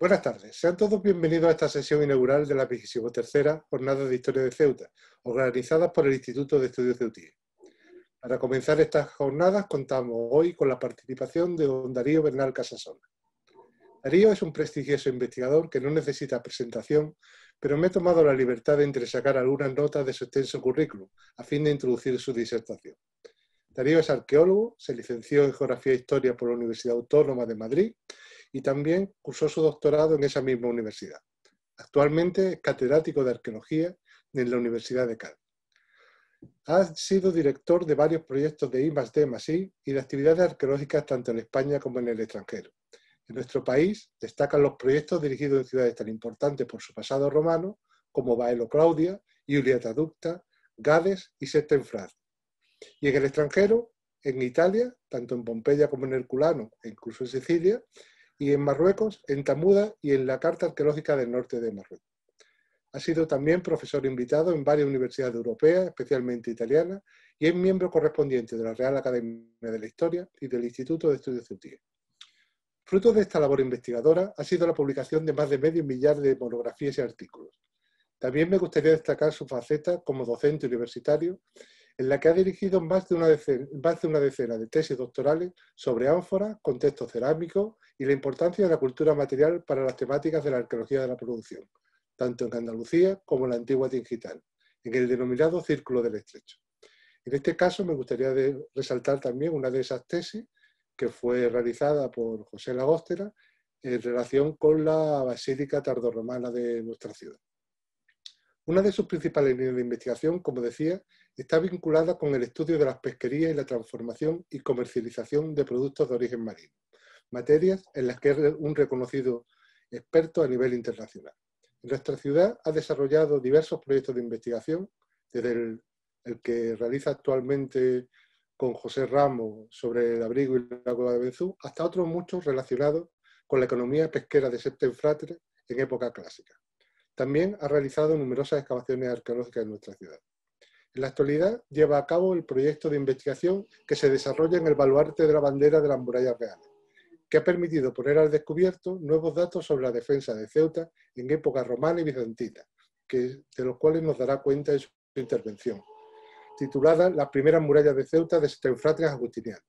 Buenas tardes, sean todos bienvenidos a esta sesión inaugural de la tercera Jornada de Historia de Ceuta, organizada por el Instituto de Estudios Ceutíes. Para comenzar estas jornadas contamos hoy con la participación de don Darío Bernal Casasona. Darío es un prestigioso investigador que no necesita presentación, pero me he tomado la libertad de entresacar algunas notas de su extenso currículum a fin de introducir su disertación. Darío es arqueólogo, se licenció en Geografía e Historia por la Universidad Autónoma de Madrid y también cursó su doctorado en esa misma universidad. Actualmente es catedrático de arqueología en la Universidad de Cádiz. Ha sido director de varios proyectos de I, y de actividades arqueológicas tanto en España como en el extranjero. En nuestro país destacan los proyectos dirigidos en ciudades tan importantes por su pasado romano como Baelo Claudia, Julia Traducta, Gades y Sesta Y en el extranjero, en Italia, tanto en Pompeya como en Herculano e incluso en Sicilia, y en Marruecos, en Tamuda y en la Carta Arqueológica del Norte de Marruecos. Ha sido también profesor invitado en varias universidades europeas, especialmente italianas, y es miembro correspondiente de la Real Academia de la Historia y del Instituto de Estudios Científicos. Fruto de esta labor investigadora ha sido la publicación de más de medio millar de monografías y artículos. También me gustaría destacar su faceta como docente universitario en la que ha dirigido más de una decena, de, tesis doctorales sobre ánforas, contextos cerámicos y la importancia de la cultura material para las temáticas de la arqueología de la producción, tanto en Andalucía como en la antigua digital, en el denominado Círculo del Estrecho. En este caso me gustaría resaltar también una de esas tesis que fue realizada por José Lagóstera en relación con la Basílica tardorromana de nuestra ciudad. Una de sus principales líneas de investigación, como decía, está vinculada con el estudio de las pesquerías y la transformación y comercialización de productos de origen marino, materias en las que es un reconocido experto a nivel internacional. Nuestra ciudad ha desarrollado diversos proyectos de investigación, desde el, que realiza actualmente con José Ramos sobre el abrigo y la cola de Benzú, hasta otros muchos relacionados con la economía pesquera de Septenfratre en época clásica. También ha realizado numerosas excavaciones arqueológicas en nuestra ciudad. En la actualidad lleva a cabo el proyecto de investigación que se desarrolla en el baluarte de la bandera de las murallas reales, que ha permitido poner al descubierto nuevos datos sobre la defensa de Ceuta en época romana y bizantina, de los cuales nos dará cuenta en su intervención, titulada Las primeras murallas de Ceuta de Teufrates Agustiniano.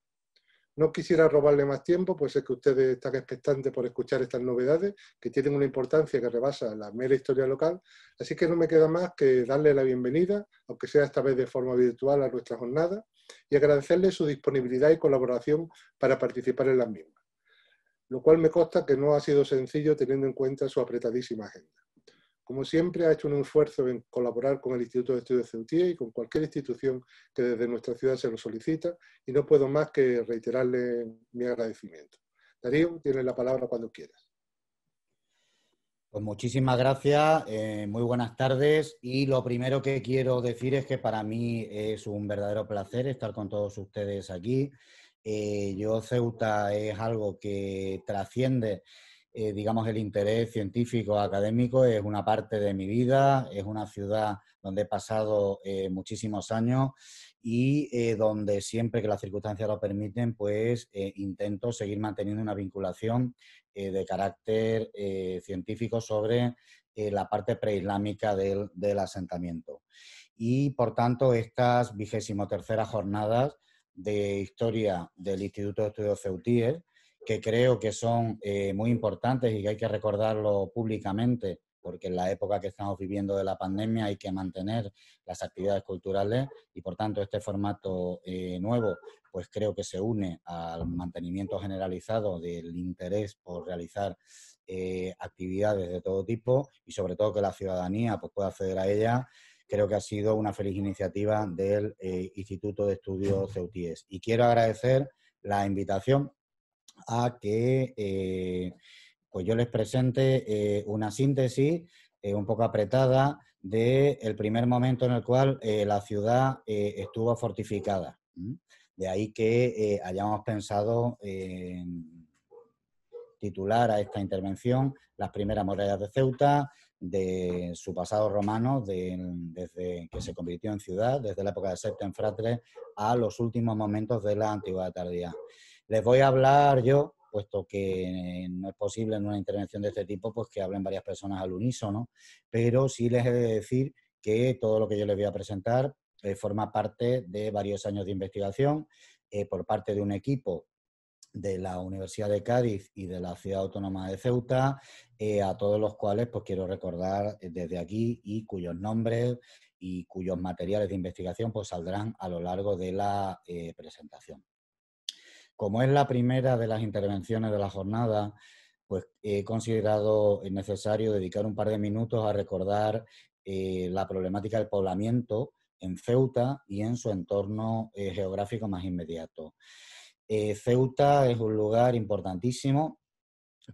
No quisiera robarle más tiempo, pues es que ustedes están expectantes por escuchar estas novedades, que tienen una importancia que rebasa la mera historia local, así que no me queda más que darle la bienvenida, aunque sea esta vez de forma virtual, a nuestra jornada y agradecerle su disponibilidad y colaboración para participar en las mismas, lo cual me consta que no ha sido sencillo teniendo en cuenta su apretadísima agenda. Como siempre, ha hecho un esfuerzo en colaborar con el Instituto de Estudios de Ceutía y con cualquier institución que desde nuestra ciudad se lo solicita, y no puedo más que reiterarle mi agradecimiento. Darío, tienes la palabra cuando quieras. Pues muchísimas gracias, eh, muy buenas tardes y lo primero que quiero decir es que para mí es un verdadero placer estar con todos ustedes aquí. Eh, yo Ceuta es algo que trasciende eh, digamos, el interés científico, académico, es una parte de mi vida, es una ciudad donde he pasado eh, muchísimos años y eh, donde siempre que las circunstancias lo permiten, pues intento seguir manteniendo una vinculación de carácter científico sobre la parte preislámica del, asentamiento. Y, por tanto, estas vigésimo terceras jornadas de historia del Instituto de Estudios Ceutíes, que creo que son eh, muy importantes y que hay que recordarlo públicamente, porque en la época que estamos viviendo de la pandemia hay que mantener las actividades culturales y por tanto este formato eh, nuevo pues creo que se une al mantenimiento generalizado del interés por realizar eh, actividades de todo tipo y sobre todo que la ciudadanía pues, pueda acceder a ella. Creo que ha sido una feliz iniciativa del Instituto de Estudios Ceutíes. Y quiero agradecer la invitación a que eh, pues yo les presente eh, una síntesis eh, un poco apretada del primer momento en el cual la ciudad estuvo fortificada. De ahí que hayamos pensado titular a esta intervención las primeras murallas de Ceuta, de su pasado romano, desde que se convirtió en ciudad, desde la época de Septem Fratres, a los últimos momentos de la antigüedad tardía. Les voy a hablar yo, puesto que no es posible en una intervención de este tipo pues que hablen varias personas al unísono, pero sí les he de decir que todo lo que yo les voy a presentar eh, forma parte de varios años de investigación eh, por parte de un equipo de la Universidad de Cádiz y de la Ciudad Autónoma de Ceuta, eh, a todos los cuales pues, quiero recordar desde aquí y cuyos nombres y cuyos materiales de investigación pues, saldrán a lo largo de la presentación. Como es la primera de las intervenciones de la jornada, pues he considerado necesario dedicar un par de minutos a recordar eh, la problemática del poblamiento en Ceuta y en su entorno eh, geográfico más inmediato. Eh, Ceuta es un lugar importantísimo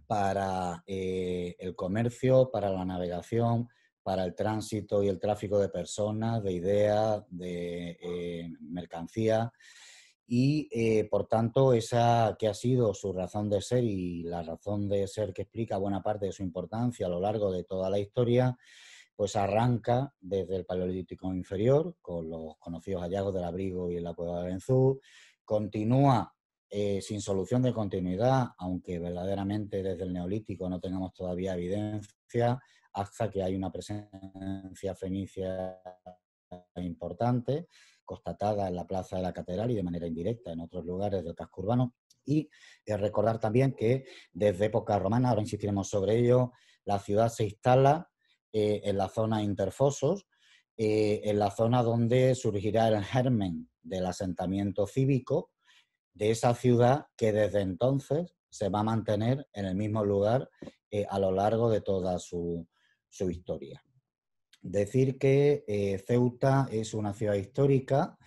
para el comercio, para la navegación, para el tránsito y el tráfico de personas, de ideas, de mercancías. mercancía y eh, por tanto esa que ha sido su razón de ser y la razón de ser que explica buena parte de su importancia a lo largo de toda la historia, pues arranca desde el Paleolítico inferior, con los conocidos hallazgos del abrigo y en la cueva de Benzú, continúa eh, sin solución de continuidad, aunque verdaderamente desde el Neolítico no tengamos todavía evidencia, hasta que hay una presencia fenicia importante, constatada en la Plaza de la Catedral y de manera indirecta en otros lugares del casco urbano. Y eh, recordar también que desde época romana, ahora insistiremos sobre ello, la ciudad se instala eh, en la zona interfosos, eh, en la zona donde surgirá el germen del asentamiento cívico de esa ciudad que desde entonces se va a mantener en el mismo lugar a lo largo de toda su historia. Decir que eh, Ceuta es una ciudad histórica,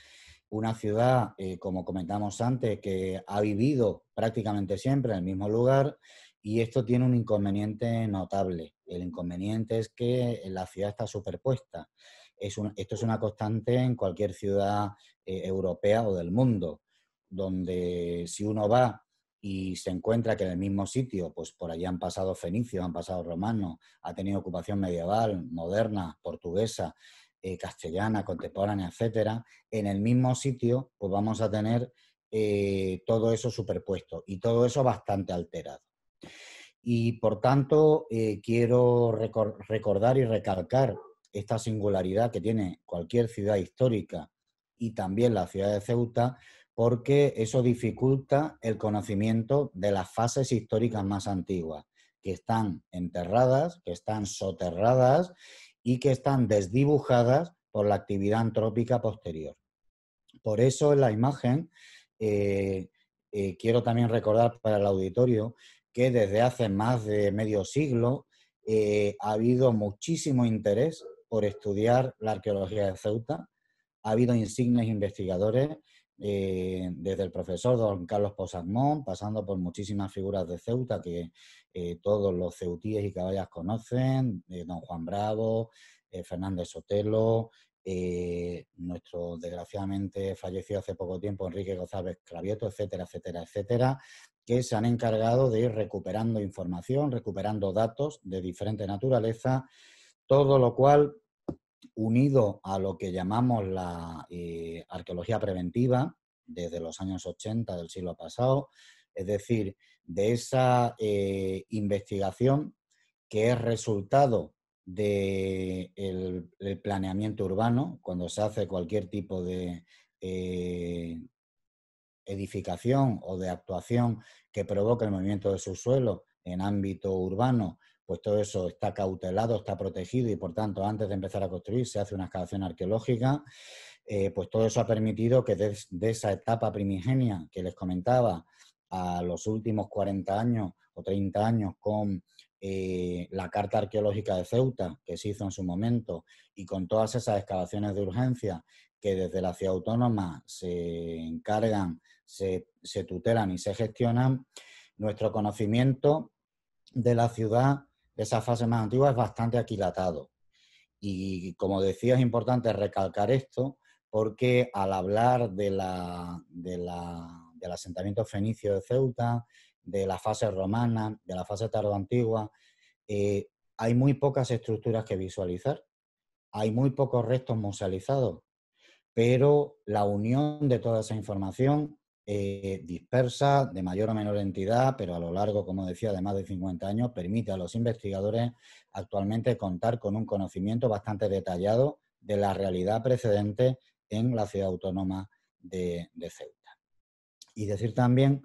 una ciudad, eh, como comentamos antes, que ha vivido prácticamente siempre en el mismo lugar y esto tiene un inconveniente notable. El inconveniente es que la ciudad está superpuesta. Es esto es una constante en cualquier ciudad eh, europea o del mundo, donde si uno va y se encuentra que en el mismo sitio, pues por allí han pasado fenicios, han pasado romanos, ha tenido ocupación medieval, moderna, portuguesa, eh, castellana, contemporánea, etcétera, en el mismo sitio, pues vamos a tener eh, todo eso superpuesto y todo eso bastante alterado. Y por tanto, eh, quiero recordar y recalcar esta singularidad que tiene cualquier ciudad histórica y también la ciudad de Ceuta, porque eso dificulta el conocimiento de las fases históricas más antiguas, que están enterradas, que están soterradas y que están desdibujadas por la actividad antrópica posterior. Por eso en la imagen eh, eh, quiero también recordar para el auditorio que desde hace más de medio siglo eh, ha habido muchísimo interés por estudiar la arqueología de Ceuta. Ha habido insignes investigadores eh, desde el profesor don Carlos Posadmón, pasando por muchísimas figuras de Ceuta que eh, todos los ceutíes y caballas conocen, eh, don Juan Bravo, Fernández Sotelo, nuestro desgraciadamente fallecido hace poco tiempo Enrique González Clavieto, etcétera, etcétera, etcétera, que se han encargado de ir recuperando información, recuperando datos de diferente naturaleza, todo lo cual unido a lo que llamamos la eh, arqueología preventiva desde los años 80 del siglo pasado, es decir, de esa eh, investigación que es resultado del planeamiento urbano, cuando se hace cualquier tipo de eh, edificación o de actuación que provoque el movimiento de suelo en ámbito urbano pues todo eso está cautelado, está protegido y por tanto antes de empezar a construir se hace una excavación arqueológica, eh, pues todo eso ha permitido que desde esa etapa primigenia que les comentaba a los últimos 40 años o 30 años con eh, la Carta Arqueológica de Ceuta que se hizo en su momento y con todas esas excavaciones de urgencia que desde la ciudad autónoma se encargan, se tutelan y se gestionan, nuestro conocimiento de la ciudad esa fase más antigua es bastante aquilatado. Y como decía, es importante recalcar esto porque al hablar de la, del asentamiento fenicio de Ceuta, de la fase romana, de la fase tardoantigua, antigua eh, hay muy pocas estructuras que visualizar, hay muy pocos restos musealizados, pero la unión de toda esa información eh, dispersa, de mayor o menor entidad, pero a lo largo, como decía, de más de 50 años, permite a los investigadores actualmente contar con un conocimiento bastante detallado de la realidad precedente en la ciudad autónoma de, Ceuta. Y decir también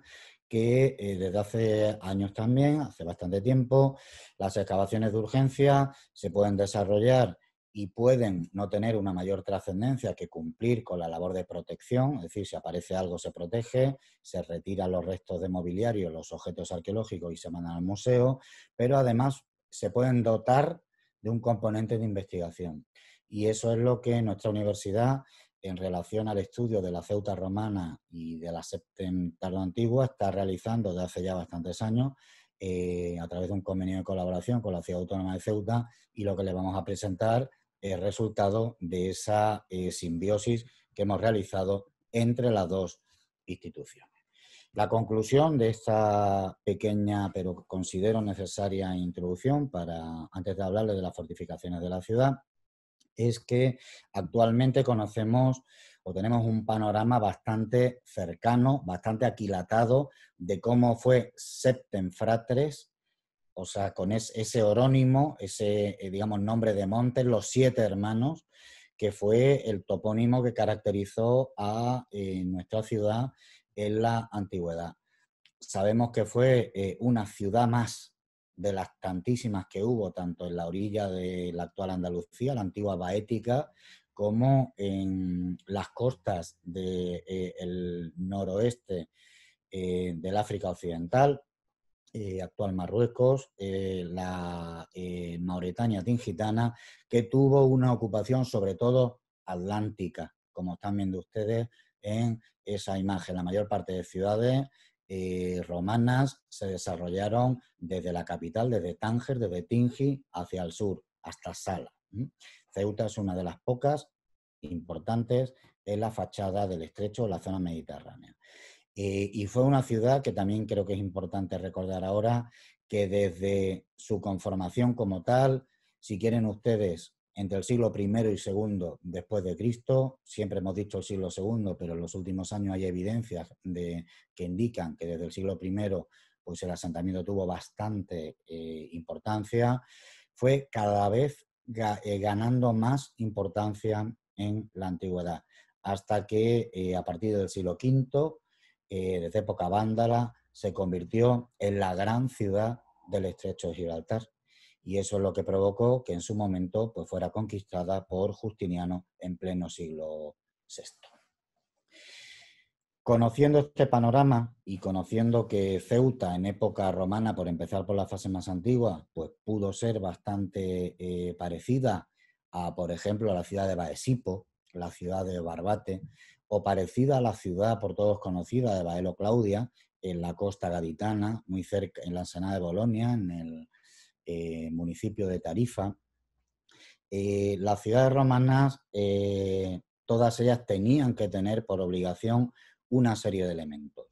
que eh, desde hace años también, hace bastante tiempo, las excavaciones de urgencia se pueden desarrollar y pueden no tener una mayor trascendencia que cumplir con la labor de protección, es decir, si aparece algo se protege, se retiran los restos de mobiliario, los objetos arqueológicos y se mandan al museo, pero además se pueden dotar de un componente de investigación. Y eso es lo que nuestra universidad, en relación al estudio de la Ceuta romana y de la Septentardo antigua, está realizando desde hace ya bastantes años eh, a través de un convenio de colaboración con la Ciudad Autónoma de Ceuta y lo que le vamos a presentar eh, resultado de esa eh, simbiosis que hemos realizado entre las dos instituciones. La conclusión de esta pequeña, pero considero necesaria introducción para, antes de hablarles de las fortificaciones de la ciudad, es que actualmente conocemos o tenemos un panorama bastante cercano, bastante aquilatado de cómo fue Septenfratres, o sea, con ese orónimo, ese, eh, digamos, nombre de montes, los siete hermanos, que fue el topónimo que caracterizó a eh, nuestra ciudad en la antigüedad. Sabemos que fue eh, una ciudad más de las tantísimas que hubo, tanto en la orilla de la actual Andalucía, la antigua Baética, como en las costas del noroeste del África Occidental, eh, actual Marruecos, eh, la eh, tingitana, que tuvo una ocupación sobre todo atlántica, como están viendo ustedes en esa imagen. La mayor parte de ciudades eh, romanas se desarrollaron desde la capital, desde Tánger, desde Tingi, hacia el sur, hasta Sala. Ceuta es una de las pocas importantes en la fachada del estrecho, la zona mediterránea. Eh, y fue una ciudad que también creo que es importante recordar ahora, que desde su conformación como tal, si quieren ustedes, entre el siglo I y II después de Cristo, siempre hemos dicho el siglo II, pero en los últimos años hay evidencias que indican que desde el siglo I pues el asentamiento tuvo bastante eh, importancia, fue cada vez eh, ganando más importancia en la antigüedad, hasta que a partir del siglo V eh, desde época vándala, se convirtió en la gran ciudad del estrecho de Gibraltar. Y eso es lo que provocó que en su momento pues, fuera conquistada por Justiniano en pleno siglo VI. Conociendo este panorama y conociendo que Ceuta en época romana, por empezar por la fase más antigua, pues pudo ser bastante eh, parecida a, por ejemplo, a la ciudad de Baesipo, la ciudad de Barbate, parecida a la ciudad por todos conocida de Baelo Claudia, en la costa gaditana, muy cerca, en la ensenada de Bolonia, en el eh, municipio de Tarifa. Eh, las ciudades romanas, eh, todas ellas tenían que tener por obligación una serie de elementos.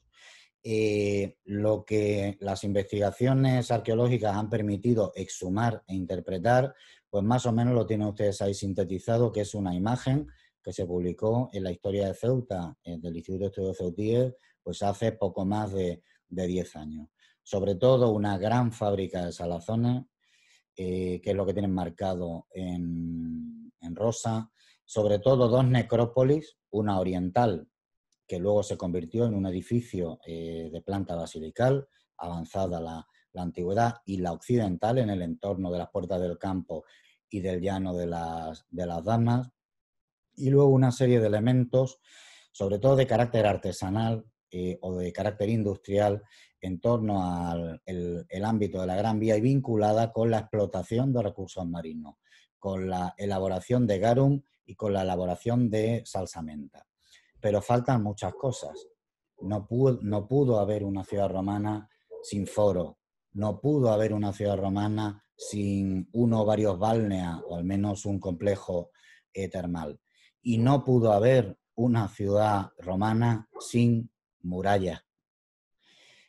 lo que las investigaciones arqueológicas han permitido exhumar e interpretar, pues más o menos lo tienen ustedes ahí sintetizado, que es una imagen que se publicó en la historia de Ceuta eh, del Instituto de Estudios Ceutíes, pues hace poco más de, de 10 años. Sobre todo una gran fábrica de salazones, eh, que es lo que tienen marcado en, rosa. Sobre todo dos necrópolis, una oriental, que luego se convirtió en un edificio eh, de planta basilical, avanzada la, antigüedad, y la occidental, en el entorno de las puertas del campo y del llano de las, de las damas y luego una serie de elementos, sobre todo de carácter artesanal eh, o de carácter industrial, en torno al el, ámbito de la Gran Vía y vinculada con la explotación de recursos marinos, con la elaboración de garum y con la elaboración de salsamenta. Pero faltan muchas cosas. No pudo, no pudo haber una ciudad romana sin foro, no pudo haber una ciudad romana sin uno o varios balneas o al menos un complejo eh, termal y no pudo haber una ciudad romana sin murallas.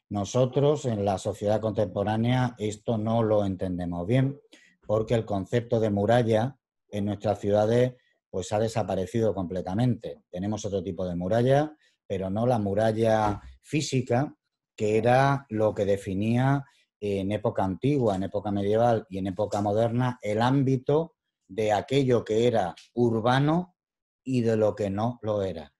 Nosotros en la sociedad contemporánea esto no lo entendemos bien porque el concepto de muralla en nuestras ciudades pues ha desaparecido completamente. Tenemos otro tipo de muralla, pero no la muralla física que era lo que definía en época antigua, en época medieval y en época moderna el ámbito de aquello que era urbano y de lo que no lo era.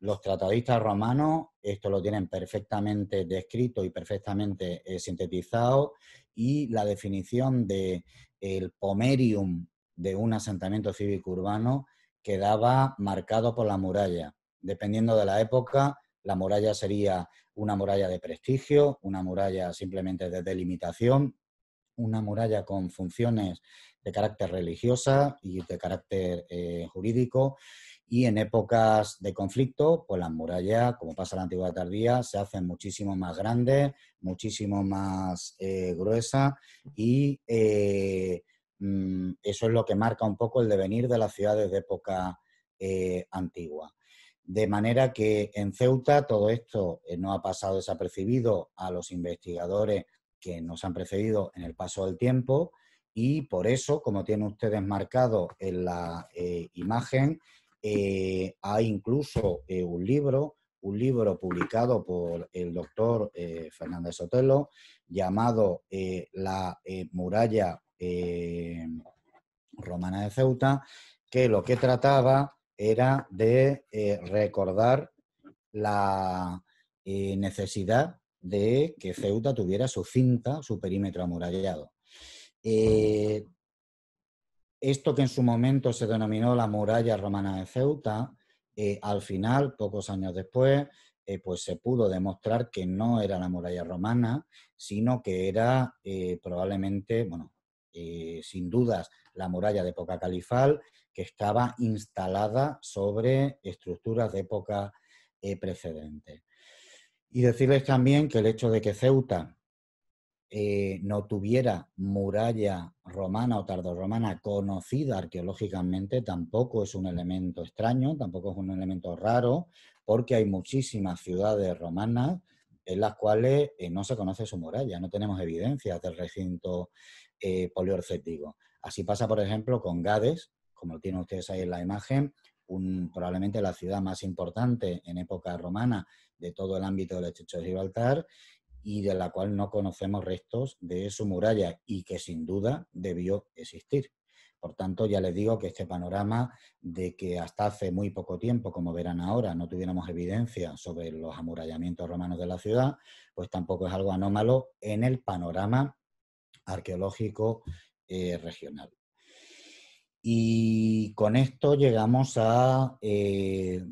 Los tratadistas romanos esto lo tienen perfectamente descrito y perfectamente eh, sintetizado y la definición de el pomerium de un asentamiento cívico urbano quedaba marcado por la muralla. Dependiendo de la época, la muralla sería una muralla de prestigio, una muralla simplemente de delimitación, una muralla con funciones de carácter religiosa y de carácter eh, jurídico. Y en épocas de conflicto, pues las murallas, como pasa en la Antigua tardía, se hacen muchísimo más grandes, muchísimo más eh, gruesas y eh, mm, eso es lo que marca un poco el devenir de las ciudades de época antigua. De manera que en Ceuta todo esto no ha pasado desapercibido a los investigadores que nos han precedido en el paso del tiempo y por eso, como tienen ustedes marcado en la eh, imagen, eh, hay incluso eh, un libro, un libro publicado por el doctor Fernández Sotelo, llamado La muralla romana de Ceuta, que lo que trataba era de recordar la necesidad de que Ceuta tuviera su cinta, su perímetro amurallado. Eh, esto que en su momento se denominó la muralla romana de Ceuta, eh, al final, pocos años después, eh, pues se pudo demostrar que no era la muralla romana, sino que era probablemente, sin dudas, la muralla de época califal, que estaba instalada sobre estructuras de época precedente. Y decirles también que el hecho de que Ceuta eh, no tuviera muralla romana o tardorromana conocida arqueológicamente tampoco es un elemento extraño, tampoco es un elemento raro, porque hay muchísimas ciudades romanas en las cuales eh, no se conoce su muralla, no tenemos evidencias del recinto eh, poliorcético. Así pasa, por ejemplo, con Gades, como lo tienen ustedes ahí en la imagen, probablemente la ciudad más importante en época romana de todo el ámbito del estrecho de Gibraltar y de la cual no conocemos restos de su muralla y que sin duda debió existir. Por tanto, ya les digo que este panorama de que hasta hace muy poco tiempo, como verán ahora, no tuviéramos evidencia sobre los amurallamientos romanos de la ciudad, pues tampoco es algo anómalo en el panorama arqueológico eh, regional. Y con esto llegamos a eh,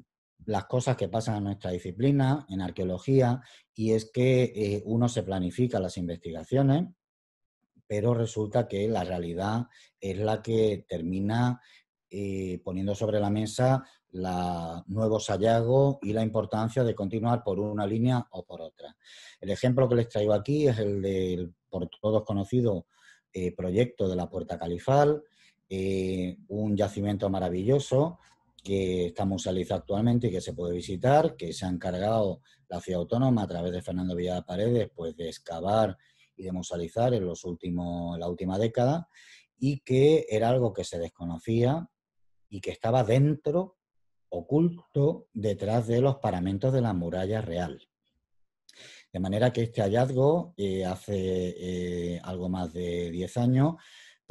las cosas que pasan en nuestra disciplina, en arqueología, y es que eh, uno se planifica las investigaciones, pero resulta que la realidad es la que termina eh, poniendo sobre la mesa los nuevos hallazgos y la importancia de continuar por una línea o por otra. El ejemplo que les traigo aquí es el del por todos conocido eh, proyecto de la Puerta Califal, un yacimiento maravilloso que está realizando actualmente y que se puede visitar, que se ha encargado la ciudad autónoma a través de Fernando Villada Paredes pues, de excavar y de musealizar en, los últimos, la última década y que era algo que se desconocía y que estaba dentro, oculto, detrás de los paramentos de la muralla real. De manera que este hallazgo, eh, hace eh, algo más de 10 años,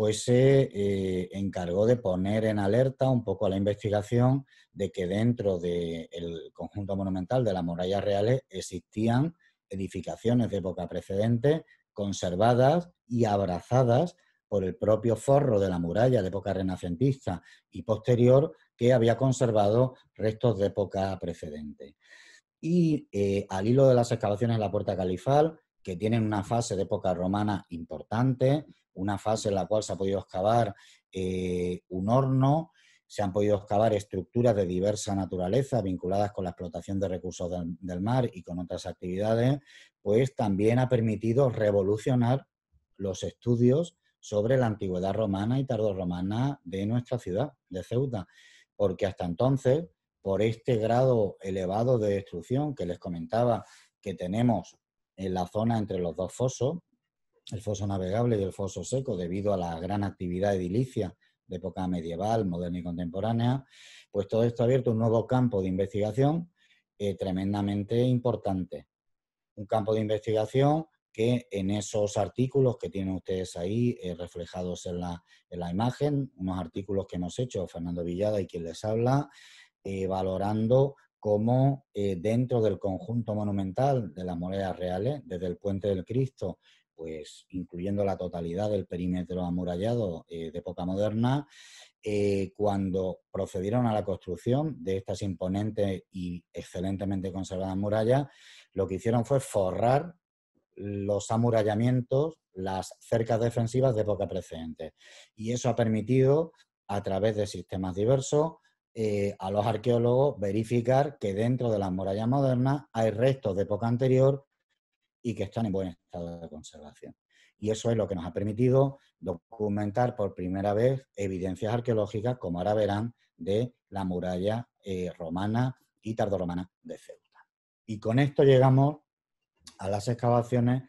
pues se eh, encargó de poner en alerta un poco a la investigación de que dentro del conjunto monumental de las murallas reales existían edificaciones de época precedente conservadas y abrazadas por el propio forro de la muralla de época renacentista y posterior que había conservado restos de época precedente. Y eh, al hilo de las excavaciones en la puerta califal, que tienen una fase de época romana importante, una fase en la cual se ha podido excavar eh, un horno, se han podido excavar estructuras de diversa naturaleza vinculadas con la explotación de recursos del, del mar y con otras actividades, pues también ha permitido revolucionar los estudios sobre la antigüedad romana y tardorromana de nuestra ciudad, de Ceuta, porque hasta entonces, por este grado elevado de destrucción que les comentaba que tenemos en la zona entre los dos fosos, el foso navegable y el foso seco, debido a la gran actividad edilicia de época medieval, moderna y contemporánea, pues todo esto ha abierto un nuevo campo de investigación eh, tremendamente importante. Un campo de investigación que en esos artículos que tienen ustedes ahí eh, reflejados en la, imagen, unos artículos que hemos hecho Fernando Villada y quien les habla, eh, valorando cómo dentro del conjunto monumental de las monedas reales, desde el Puente del Cristo pues, incluyendo la totalidad del perímetro amurallado eh, de época moderna, eh, cuando procedieron a la construcción de estas imponentes y excelentemente conservadas murallas, lo que hicieron fue forrar los amurallamientos, las cercas defensivas de época precedente. Y eso ha permitido, a través de sistemas diversos, eh, a los arqueólogos verificar que dentro de las murallas modernas hay restos de época anterior y que están en buen estado de conservación. Y eso es lo que nos ha permitido documentar por primera vez evidencias arqueológicas, como ahora verán, de la muralla eh, romana y tardorromana de Ceuta. Y con esto llegamos a las excavaciones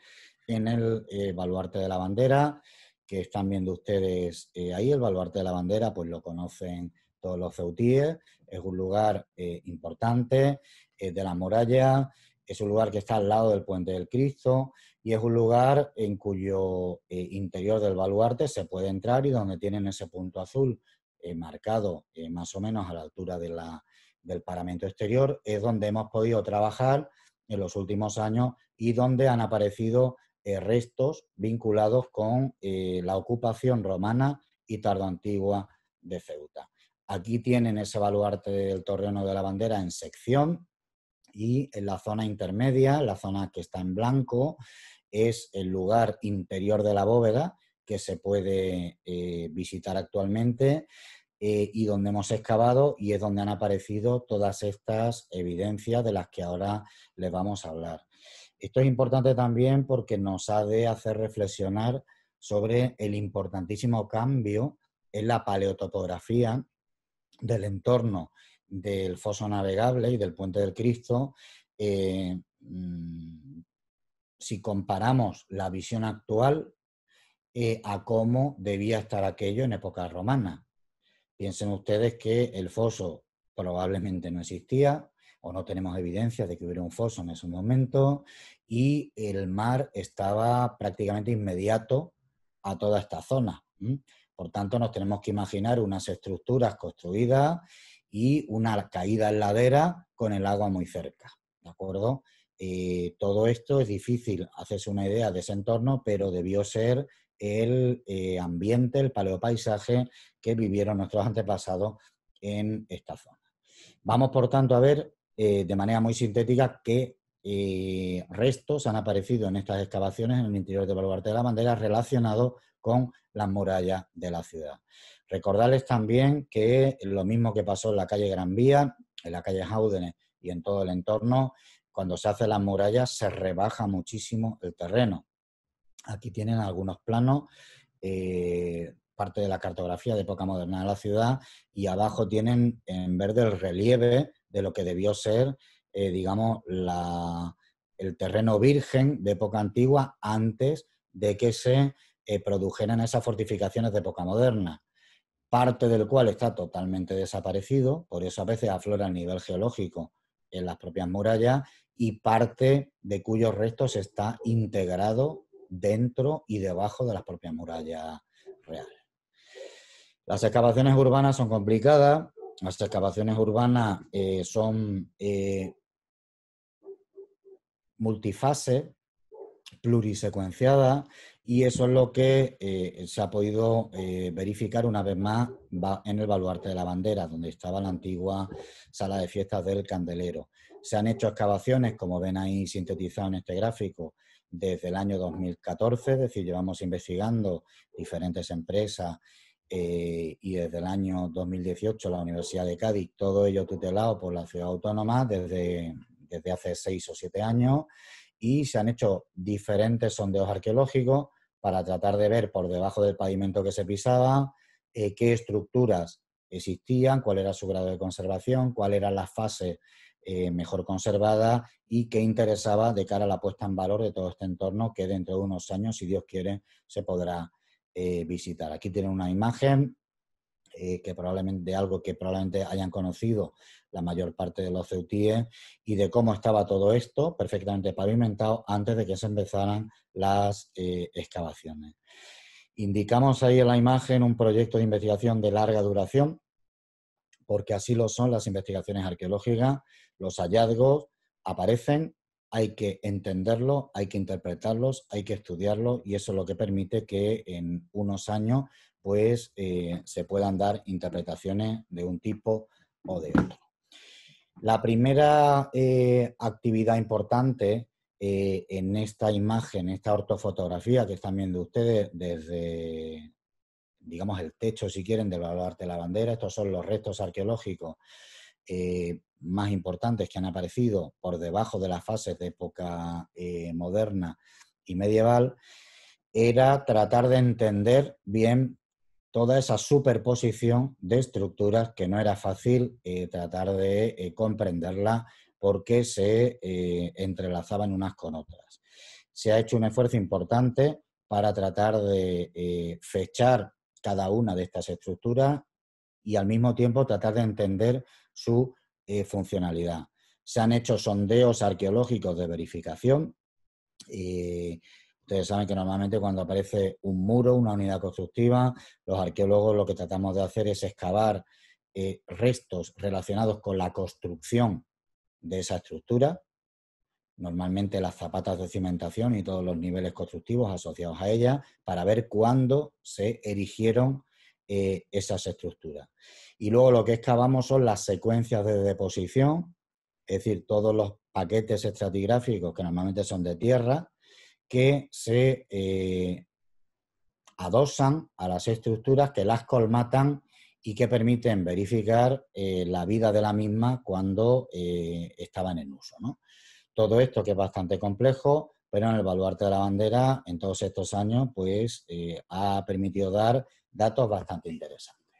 en el eh, baluarte de la bandera, que están viendo ustedes eh, ahí. El baluarte de la bandera, pues lo conocen todos los ceutíes. Es un lugar importante de la muralla, es un lugar que está al lado del Puente del Cristo y es un lugar en cuyo eh, interior del baluarte se puede entrar y donde tienen ese punto azul eh, marcado eh, más o menos a la altura de del paramento exterior, es donde hemos podido trabajar en los últimos años y donde han aparecido restos vinculados con la ocupación romana y antigua de Ceuta. Aquí tienen ese baluarte del Torreón de la Bandera en sección, y en la zona intermedia, la zona que está en blanco, es el lugar interior de la bóveda que se puede eh, visitar actualmente eh, y donde hemos excavado y es donde han aparecido todas estas evidencias de las que ahora les vamos a hablar. Esto es importante también porque nos ha de hacer reflexionar sobre el importantísimo cambio en la paleotopografía del entorno del foso navegable y del puente del Cristo, eh, mm, si comparamos la visión actual eh, a cómo debía estar aquello en época romana. Piensen ustedes que el foso probablemente no existía o no tenemos evidencia de que hubiera un foso en ese momento y el mar estaba prácticamente inmediato a toda esta zona. Por tanto, nos tenemos que imaginar unas estructuras construidas y una caída en ladera con el agua muy cerca. ¿De acuerdo? Eh, todo esto es difícil hacerse una idea de ese entorno, pero debió ser el eh, ambiente, el paleopaisaje que vivieron nuestros antepasados en esta zona. Vamos, por tanto, a ver eh, de manera muy sintética qué restos han aparecido en estas excavaciones en el interior de Baluarte de la Bandera relacionados con las murallas de la ciudad. Recordarles también que lo mismo que pasó en la calle Gran Vía, en la calle Jaúdenes y en todo el entorno, cuando se hacen las murallas se rebaja muchísimo el terreno. Aquí tienen algunos planos, eh, parte de la cartografía de época moderna de la ciudad, y abajo tienen en verde el relieve de lo que debió ser, eh, digamos, el terreno virgen de época antigua antes de que se eh, produjeran esas fortificaciones de época moderna parte del cual está totalmente desaparecido, por eso a veces aflora a nivel geológico en las propias murallas y parte de cuyos restos está integrado dentro y debajo de las propias murallas reales. Las excavaciones urbanas son complicadas, las excavaciones urbanas eh, son eh, multifase, plurisecuenciada, y eso es lo que eh, se ha podido eh, verificar una vez más en el baluarte de la bandera, donde estaba la antigua sala de fiestas del Candelero. Se han hecho excavaciones, como ven ahí sintetizado en este gráfico, desde el año 2014, es decir, llevamos investigando diferentes empresas eh, y desde el año 2018 la Universidad de Cádiz, todo ello tutelado por la ciudad autónoma desde hace seis o siete años y se han hecho diferentes sondeos arqueológicos para tratar de ver por debajo del pavimento que se pisaba eh, qué estructuras existían, cuál era su grado de conservación, cuál era la fase eh, mejor conservada y qué interesaba de cara a la puesta en valor de todo este entorno que dentro de unos años, si Dios quiere, se podrá eh, visitar. Aquí tienen una imagen eh, que probablemente, de algo que probablemente hayan conocido la mayor parte de los ceutíes y de cómo estaba todo esto perfectamente pavimentado antes de que se empezaran las eh, excavaciones. Indicamos ahí en la imagen un proyecto de investigación de larga duración, porque así lo son las investigaciones arqueológicas, los hallazgos aparecen, hay que entenderlos, hay que interpretarlos, hay que estudiarlos y eso es lo que permite que en unos años pues eh, se puedan dar interpretaciones de un tipo o de otro. La primera eh, actividad importante eh, en esta imagen, en esta ortofotografía que están viendo ustedes desde, digamos, el techo, si quieren, del baluarte de la bandera, estos son los restos arqueológicos más importantes que han aparecido por debajo de las fases de época moderna y medieval, era tratar de entender bien toda esa superposición de estructuras que no era fácil eh, tratar de eh, comprenderla porque se eh, entrelazaban unas con otras. Se ha hecho un esfuerzo importante para tratar de fechar cada una de estas estructuras y al mismo tiempo tratar de entender su funcionalidad. Se han hecho sondeos arqueológicos de verificación Ustedes saben que normalmente cuando aparece un muro, una unidad constructiva, los arqueólogos lo que tratamos de hacer es excavar eh, restos relacionados con la construcción de esa estructura, normalmente las zapatas de cimentación y todos los niveles constructivos asociados a ella, para ver cuándo se erigieron eh, esas estructuras. Y luego lo que excavamos son las secuencias de deposición, es decir, todos los paquetes estratigráficos que normalmente son de tierra, que se eh, adosan a las estructuras que las colmatan y que permiten verificar eh, la vida de la misma cuando eh, estaban en uso. Todo esto que es bastante complejo, pero en el baluarte de la bandera, en todos estos años, pues ha permitido dar datos bastante interesantes.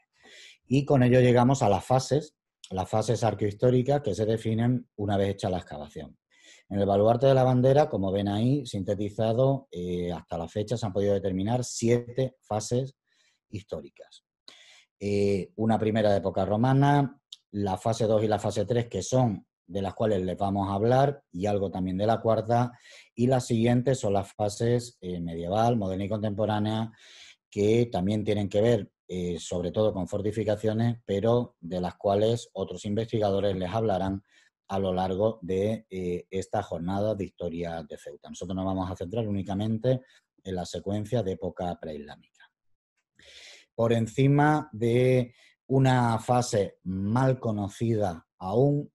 Y con ello llegamos a las fases, las fases arqueohistóricas que se definen una vez hecha la excavación. En el baluarte de la bandera, como ven ahí, sintetizado, eh, hasta la fecha se han podido determinar siete fases históricas. Eh, una primera de época romana, la fase 2 y la fase 3, que son de las cuales les vamos a hablar, y algo también de la cuarta, y las siguientes son las fases eh, medieval, moderna y contemporánea, que también tienen que ver sobre todo con fortificaciones, pero de las cuales otros investigadores les hablarán a lo largo de eh, esta jornada de historia de Ceuta. Nosotros nos vamos a centrar únicamente en la secuencia de época preislámica. Por encima de una fase mal conocida aún,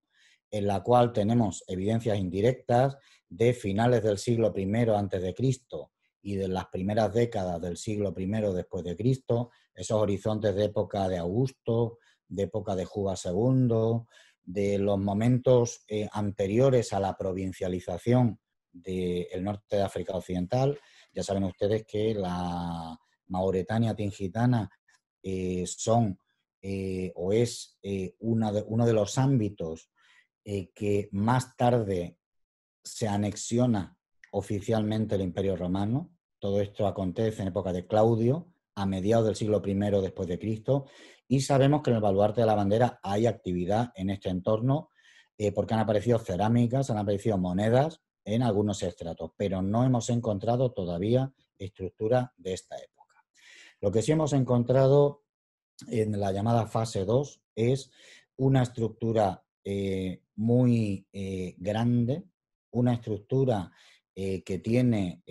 en la cual tenemos evidencias indirectas de finales del siglo I antes de Cristo y de las primeras décadas del siglo I después de Cristo, esos horizontes de época de Augusto, de época de Juba II, de los momentos eh, anteriores a la provincialización del norte de África Occidental. Ya saben ustedes que la Mauretania tingitana eh, son eh, o es uno de los ámbitos que más tarde se anexiona oficialmente el Imperio Romano. Todo esto acontece en época de Claudio, a mediados del siglo I después de Cristo y sabemos que en el baluarte de la bandera hay actividad en este entorno eh, porque han aparecido cerámicas, han aparecido monedas en algunos estratos, pero no hemos encontrado todavía estructura de esta época. Lo que sí hemos encontrado en la llamada fase 2 es una estructura eh, muy eh, grande, una estructura que tiene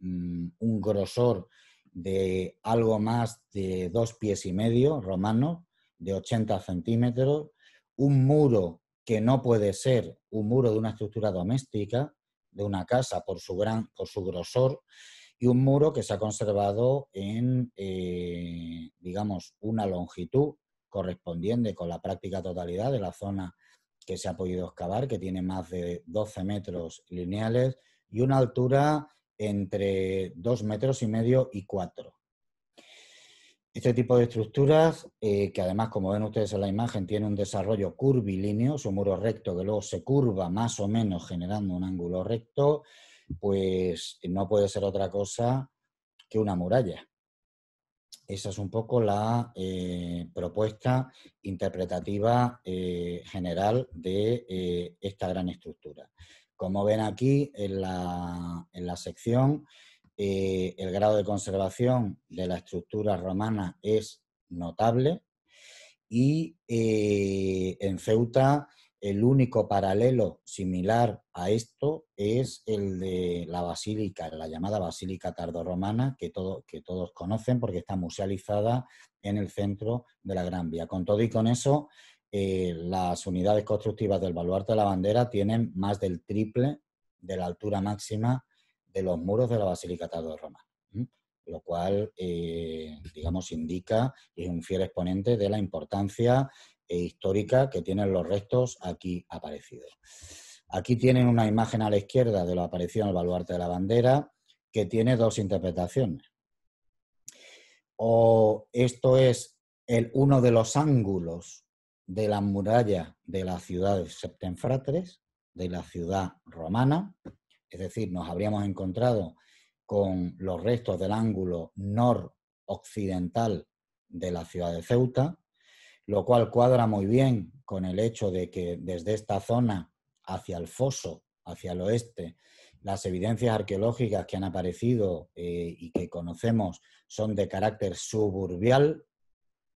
mm, un grosor de algo más de dos pies y medio romano, de 80 centímetros, un muro que no puede ser un muro de una estructura doméstica, de una casa, por su, gran, su grosor, y un muro que se ha conservado en, eh, digamos, una longitud correspondiente con la práctica totalidad de la zona que se ha podido excavar, que tiene más de 12 metros lineales, y una altura entre dos metros y medio y cuatro. Este tipo de estructuras, eh, que además, como ven ustedes en la imagen, tiene un desarrollo curvilíneo, su muro recto que luego se curva más o menos generando un ángulo recto, pues no puede ser otra cosa que una muralla. Esa es un poco la eh, propuesta interpretativa eh, general de esta gran estructura. Como ven aquí en la, sección, eh, el grado de conservación de la estructura romana es notable y eh, en Ceuta el único paralelo similar a esto es el de la basílica, la llamada basílica tardorromana que, todo, que todos conocen porque está musealizada en el centro de la Gran Vía. Con todo y con eso, eh, las unidades constructivas del baluarte de la bandera tienen más del triple de la altura máxima de los muros de la Basílica Tardo de Roma, lo cual, eh, digamos, indica y es un fiel exponente de la importancia eh, histórica que tienen los restos aquí aparecidos. Aquí tienen una imagen a la izquierda de lo la en el baluarte de la bandera que tiene dos interpretaciones. O esto es el, uno de los ángulos de las muralla de la ciudad de Septenfratres, de la ciudad romana, es decir, nos habríamos encontrado con los restos del ángulo noroccidental de la ciudad de Ceuta, lo cual cuadra muy bien con el hecho de que desde esta zona hacia el foso, hacia el oeste, las evidencias arqueológicas que han aparecido eh, y que conocemos son de carácter suburbial,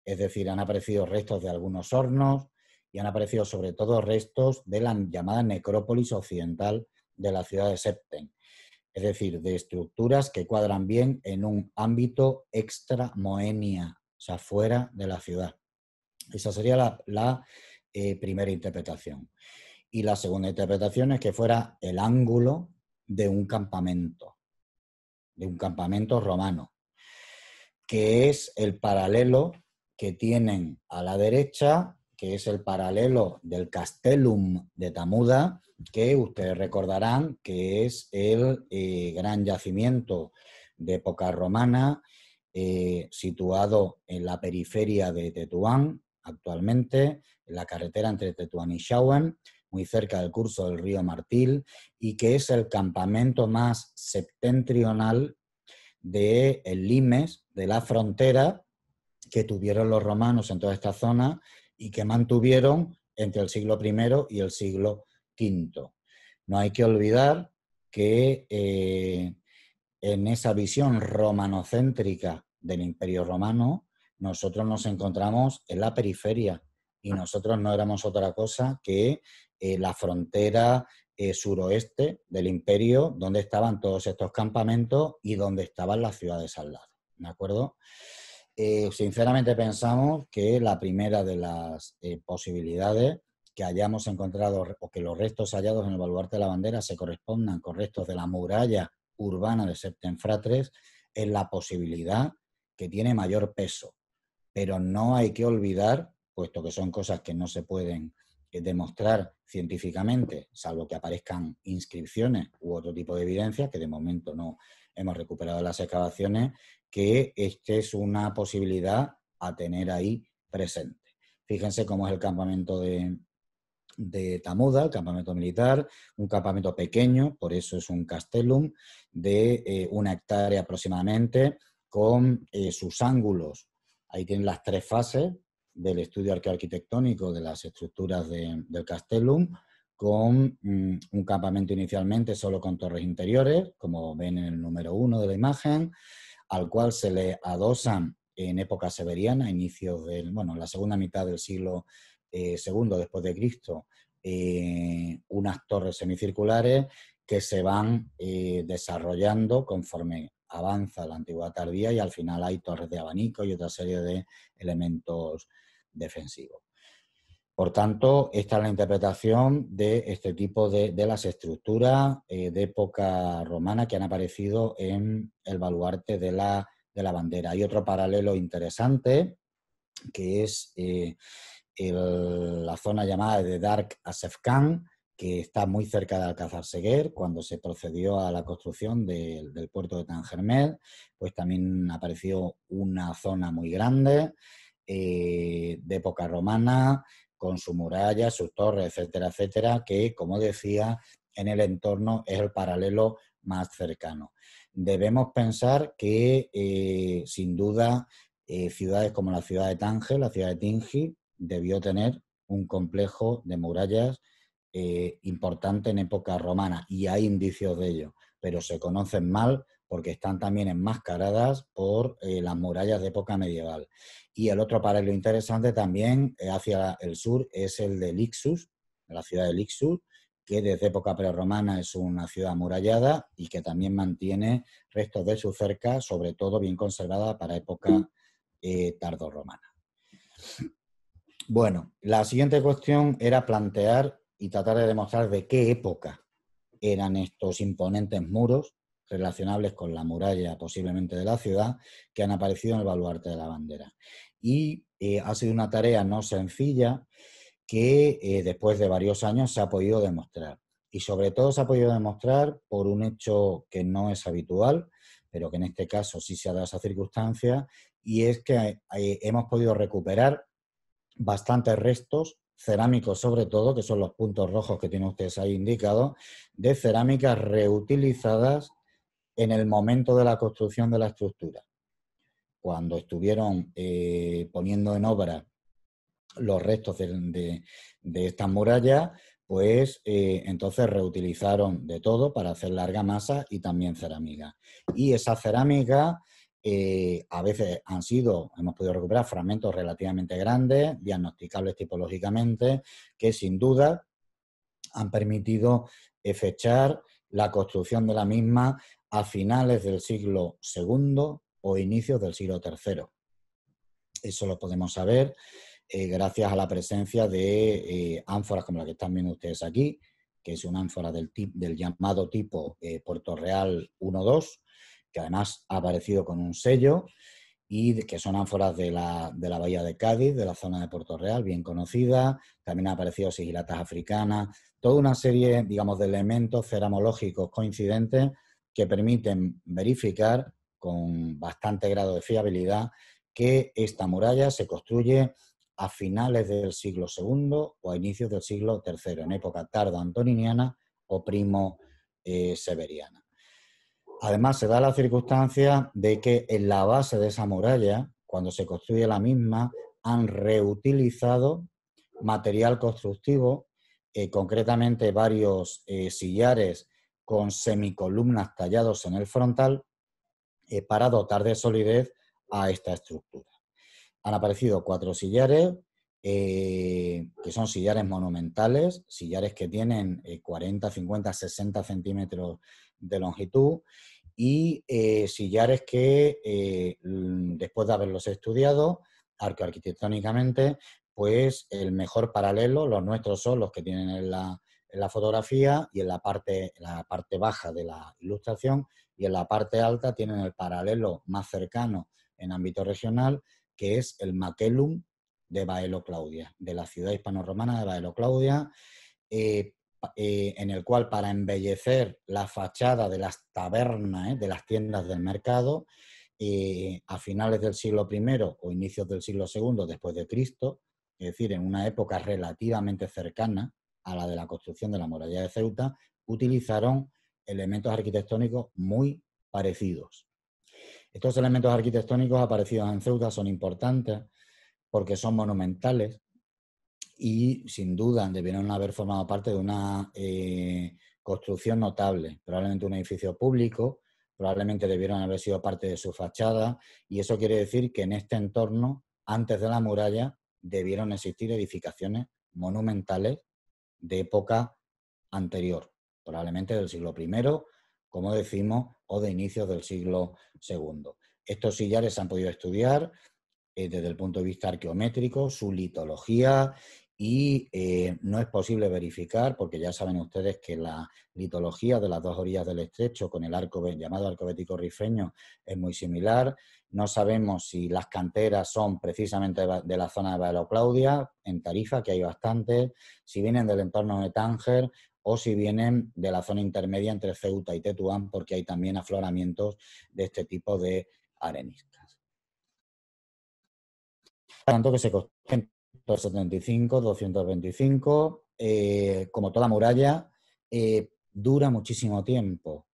es decir, han aparecido restos de algunos hornos y han aparecido sobre todo restos de la llamada necrópolis occidental de la ciudad de Septen. Es decir, de estructuras que cuadran bien en un ámbito extra Moenia, o sea, fuera de la ciudad. Esa sería la, eh, primera interpretación. Y la segunda interpretación es que fuera el ángulo de un campamento, de un campamento romano, que es el paralelo que tienen a la derecha, que es el paralelo del Castellum de Tamuda, que ustedes recordarán que es el eh, gran yacimiento de época romana eh, situado en la periferia de Tetuán actualmente, en la carretera entre Tetuán y Shawan, muy cerca del curso del río Martil, y que es el campamento más septentrional de Limes, de la frontera, que tuvieron los romanos en toda esta zona y que mantuvieron entre el siglo I y el siglo V. No hay que olvidar que eh, en esa visión romanocéntrica del Imperio Romano, nosotros nos encontramos en la periferia y nosotros no éramos otra cosa que eh, la frontera eh, suroeste del imperio, donde estaban todos estos campamentos y donde estaban las ciudades al lado. ¿De acuerdo? Eh, sinceramente pensamos que la primera de las eh, posibilidades que hayamos encontrado o que los restos hallados en el baluarte de la bandera se correspondan con restos de la muralla urbana de Septenfratres es la posibilidad que tiene mayor peso. Pero no hay que olvidar, puesto que son cosas que no se pueden eh, demostrar científicamente, salvo que aparezcan inscripciones u otro tipo de evidencia, que de momento no hemos recuperado las excavaciones, que esta es una posibilidad a tener ahí presente. Fíjense cómo es el campamento de, Tamuda, el campamento militar, un campamento pequeño, por eso es un castellum, de eh, una hectárea aproximadamente, con eh, sus ángulos. Ahí tienen las tres fases del estudio arqueoarquitectónico de las estructuras del castellum, con mm, un campamento inicialmente solo con torres interiores, como ven en el número uno de la imagen, al cual se le adosan en época severiana, inicios del, bueno, la segunda mitad del siglo II eh, después de Cristo, eh, unas torres semicirculares que se van eh, desarrollando conforme avanza la antigüedad tardía y al final hay torres de abanico y otra serie de elementos defensivos. Por tanto, esta es la interpretación de este tipo de, las estructuras eh, de época romana que han aparecido en el baluarte de la, bandera. Hay otro paralelo interesante que es eh, la zona llamada de Dark Asefkan, que está muy cerca de Alcázar Seguer, cuando se procedió a la construcción del puerto de Tangermed, pues también apareció una zona muy grande eh, de época romana, con su muralla, sus torres, etcétera, etcétera, que, como decía, en el entorno es el paralelo más cercano. Debemos pensar que, eh, sin duda, eh, ciudades como la ciudad de Tánger, la ciudad de Tingi, debió tener un complejo de murallas eh, importante en época romana y hay indicios de ello, pero se conocen mal porque están también enmascaradas por eh, las murallas de época medieval. Y el otro paralelo interesante también eh, hacia el sur es el de Lixus, la ciudad de Lixus, que desde época prerromana es una ciudad amurallada y que también mantiene restos de su cerca, sobre todo bien conservada para época eh, tardorromana. Bueno, la siguiente cuestión era plantear y tratar de demostrar de qué época eran estos imponentes muros relacionables con la muralla posiblemente de la ciudad que han aparecido en el baluarte de la bandera. Y eh, ha sido una tarea no sencilla que eh, después de varios años se ha podido demostrar. Y sobre todo se ha podido demostrar por un hecho que no es habitual, pero que en este caso sí se ha dado esa circunstancia, y es que eh, hemos podido recuperar bastantes restos cerámicos sobre todo, que son los puntos rojos que tiene ustedes ahí indicado... de cerámicas reutilizadas en el momento de la construcción de la estructura. Cuando estuvieron eh, poniendo en obra los restos de, de, de estas murallas, pues eh, entonces reutilizaron de todo para hacer larga masa y también cerámica. Y esa cerámica eh, a veces han sido, hemos podido recuperar fragmentos relativamente grandes, diagnosticables tipológicamente, que sin duda han permitido fechar la construcción de la misma a finales del siglo II o inicios del siglo III. Eso lo podemos saber eh, gracias a la presencia de eh, ánforas como la que están viendo ustedes aquí, que es una ánfora del, llamado tipo eh, Puerto Real 1-2, que además ha aparecido con un sello, y que son ánforas de la, bahía de Cádiz, de la zona de Puerto Real, bien conocida. También han aparecido sigilatas africanas, toda una serie, digamos, de elementos ceramológicos coincidentes que permiten verificar con bastante grado de fiabilidad que esta muralla se construye a finales del siglo II o a inicios del siglo III, en época tardo antoniniana o primo severiana. Además, se da la circunstancia de que en la base de esa muralla, cuando se construye la misma, han reutilizado material constructivo, eh, concretamente varios eh, sillares con semicolumnas tallados en el frontal para dotar de solidez a esta estructura. Han aparecido cuatro sillares, eh, que son sillares monumentales, sillares que tienen 40, 50, 60 centímetros de longitud y eh, sillares que, eh, después de haberlos estudiado arquitectónicamente, pues el mejor paralelo, los nuestros son los que tienen en la, en la fotografía y en la parte, la parte baja de la ilustración y en la parte alta tienen el paralelo más cercano en ámbito regional, que es el Maquelum de Baelo Claudia, de la ciudad hispano-romana de Baelo Claudia, eh, eh, en el cual para embellecer la fachada de las tabernas, eh, de las tiendas del mercado, a finales del siglo I o inicios del siglo II después de Cristo, es decir, en una época relativamente cercana a la de la construcción de la muralla de Ceuta, utilizaron elementos arquitectónicos muy parecidos. Estos elementos arquitectónicos aparecidos en Ceuta son importantes porque son monumentales y sin duda debieron haber formado parte de una eh, construcción notable, probablemente un edificio público, probablemente debieron haber sido parte de su fachada y eso quiere decir que en este entorno, antes de la muralla, debieron existir edificaciones monumentales de época anterior, probablemente del siglo I, como decimos, o de inicios del siglo II. Estos sillares se han podido estudiar eh, desde el punto de vista arqueométrico, su litología y eh, no es posible verificar, porque ya saben ustedes que la litología de las dos orillas del estrecho con el arco llamado arco bético rifeño es muy similar. No sabemos si las canteras son precisamente de la zona de claudia en Tarifa, que hay bastantes, si vienen del entorno de Tánger o si vienen de la zona intermedia entre Ceuta y Tetuán, porque hay también afloramientos de este tipo de areniscas. Tanto que se 275, 225, eh, como toda muralla, eh, dura muchísimo tiempo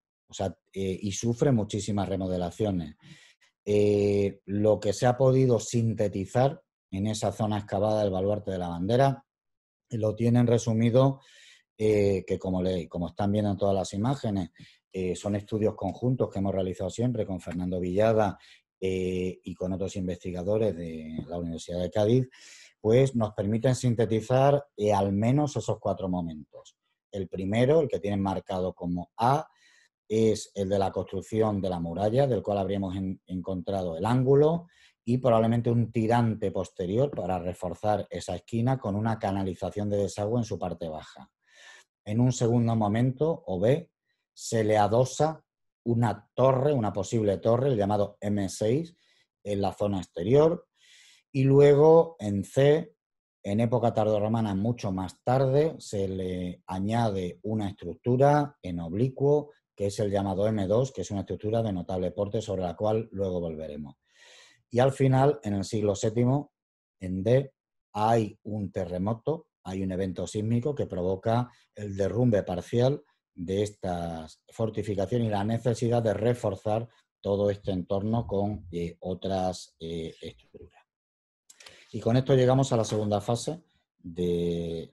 eh, y sufre muchísimas remodelaciones. lo que se ha podido sintetizar en esa zona excavada del baluarte de la bandera lo tienen resumido que, como, como están viendo en todas las imágenes, son estudios conjuntos que hemos realizado siempre con Fernando Villada y con otros investigadores de la Universidad de Cádiz pues nos permiten sintetizar eh, al menos esos cuatro momentos. El primero, el que tienen marcado como A, es el de la construcción de la muralla, del cual habríamos encontrado el ángulo y probablemente un tirante posterior para reforzar esa esquina con una canalización de desagüe en su parte baja. En un segundo momento, o B, se le adosa una torre, una posible torre, el llamado M6, en la zona exterior, y luego en C, en época tardorromana, mucho más tarde, se le añade una estructura en oblicuo, que es el llamado M2, que es una estructura de notable porte sobre la cual luego volveremos. Y al final, en el siglo VII, en D, hay un terremoto, hay un evento sísmico que provoca el derrumbe parcial de estas fortificaciones y la necesidad de reforzar todo este entorno con eh, otras eh, estructuras. Y con esto llegamos a la segunda fase de,